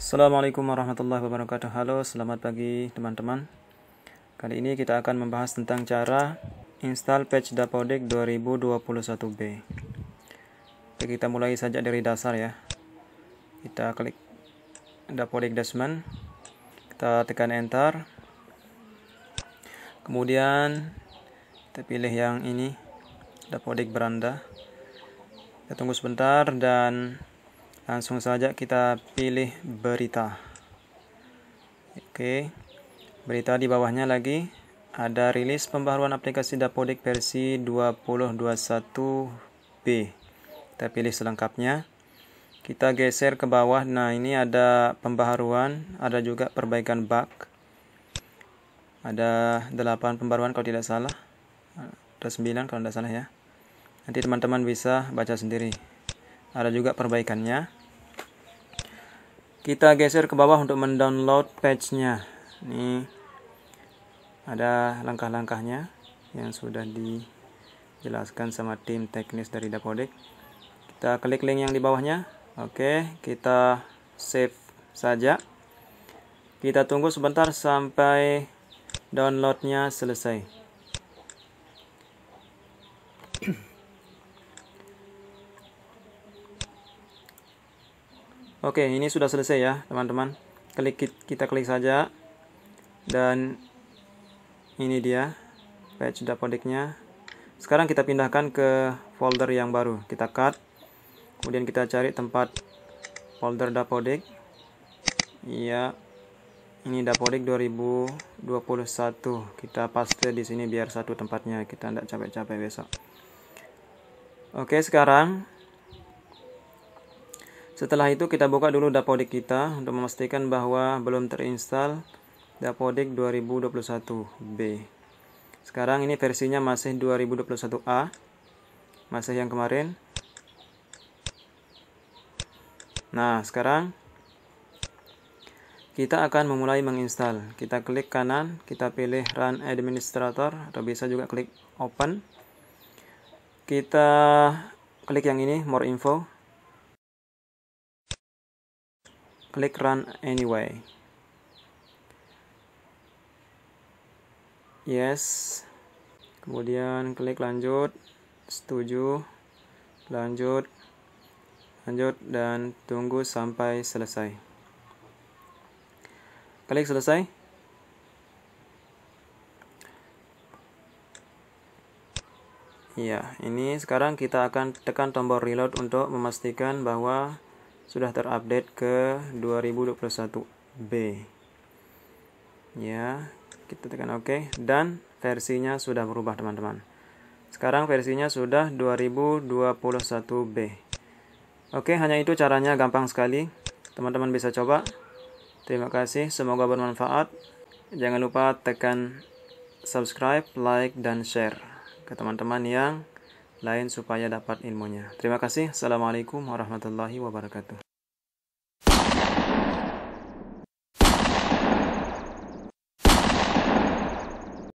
Assalamualaikum warahmatullahi wabarakatuh Halo, selamat pagi teman-teman Kali ini kita akan membahas tentang cara install patch Dapodik 2021B Oke, kita mulai saja dari dasar ya Kita klik Dapodik Dashman Kita tekan enter Kemudian kita pilih yang ini Dapodik Beranda Kita tunggu sebentar dan langsung saja kita pilih berita oke berita di bawahnya lagi ada rilis pembaruan aplikasi Dapodik versi 2021b kita pilih selengkapnya kita geser ke bawah nah ini ada pembaharuan ada juga perbaikan bug ada 8 pembaruan kalau tidak salah ada 9 kalau tidak salah ya nanti teman-teman bisa baca sendiri ada juga perbaikannya kita geser ke bawah untuk mendownload patchnya ini ada langkah-langkahnya yang sudah dijelaskan sama tim teknis dari Dakodek. kita klik link yang di bawahnya oke kita save saja kita tunggu sebentar sampai downloadnya selesai Oke, ini sudah selesai ya, teman-teman. Klik kita klik saja dan ini dia patch dapodiknya. Sekarang kita pindahkan ke folder yang baru. Kita cut. Kemudian kita cari tempat folder dapodik. Iya. Ini dapodik 2021. Kita paste di sini biar satu tempatnya. Kita tidak capek-capek besok. Oke, sekarang setelah itu kita buka dulu Dapodik kita untuk memastikan bahwa belum terinstall Dapodik 2021B. Sekarang ini versinya masih 2021A. Masih yang kemarin. Nah, sekarang kita akan memulai menginstal. Kita klik kanan, kita pilih Run Administrator atau bisa juga klik Open. Kita klik yang ini More Info. Klik run anyway. Yes. Kemudian klik lanjut, setuju, lanjut, lanjut dan tunggu sampai selesai. Klik selesai. Ya, ini sekarang kita akan tekan tombol reload untuk memastikan bahwa sudah terupdate ke 2021B ya kita tekan OK dan versinya sudah berubah teman-teman sekarang versinya sudah 2021B Oke hanya itu caranya gampang sekali teman-teman bisa coba terima kasih semoga bermanfaat jangan lupa tekan subscribe like dan share ke teman-teman yang lain supaya dapat ilmunya. Terima kasih. Assalamualaikum warahmatullahi wabarakatuh.